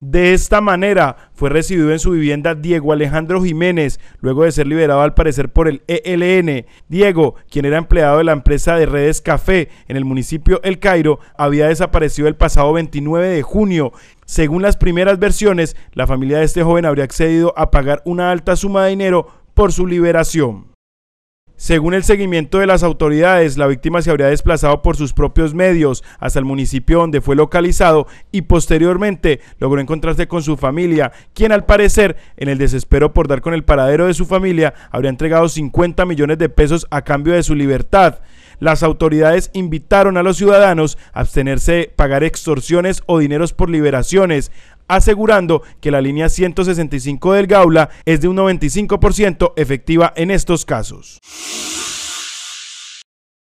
De esta manera fue recibido en su vivienda Diego Alejandro Jiménez, luego de ser liberado al parecer por el ELN. Diego, quien era empleado de la empresa de redes Café en el municipio El Cairo, había desaparecido el pasado 29 de junio. Según las primeras versiones, la familia de este joven habría accedido a pagar una alta suma de dinero por su liberación. Según el seguimiento de las autoridades, la víctima se habría desplazado por sus propios medios hasta el municipio donde fue localizado y posteriormente logró encontrarse con su familia, quien al parecer, en el desespero por dar con el paradero de su familia, habría entregado 50 millones de pesos a cambio de su libertad las autoridades invitaron a los ciudadanos a abstenerse de pagar extorsiones o dineros por liberaciones, asegurando que la línea 165 del Gaula es de un 95% efectiva en estos casos.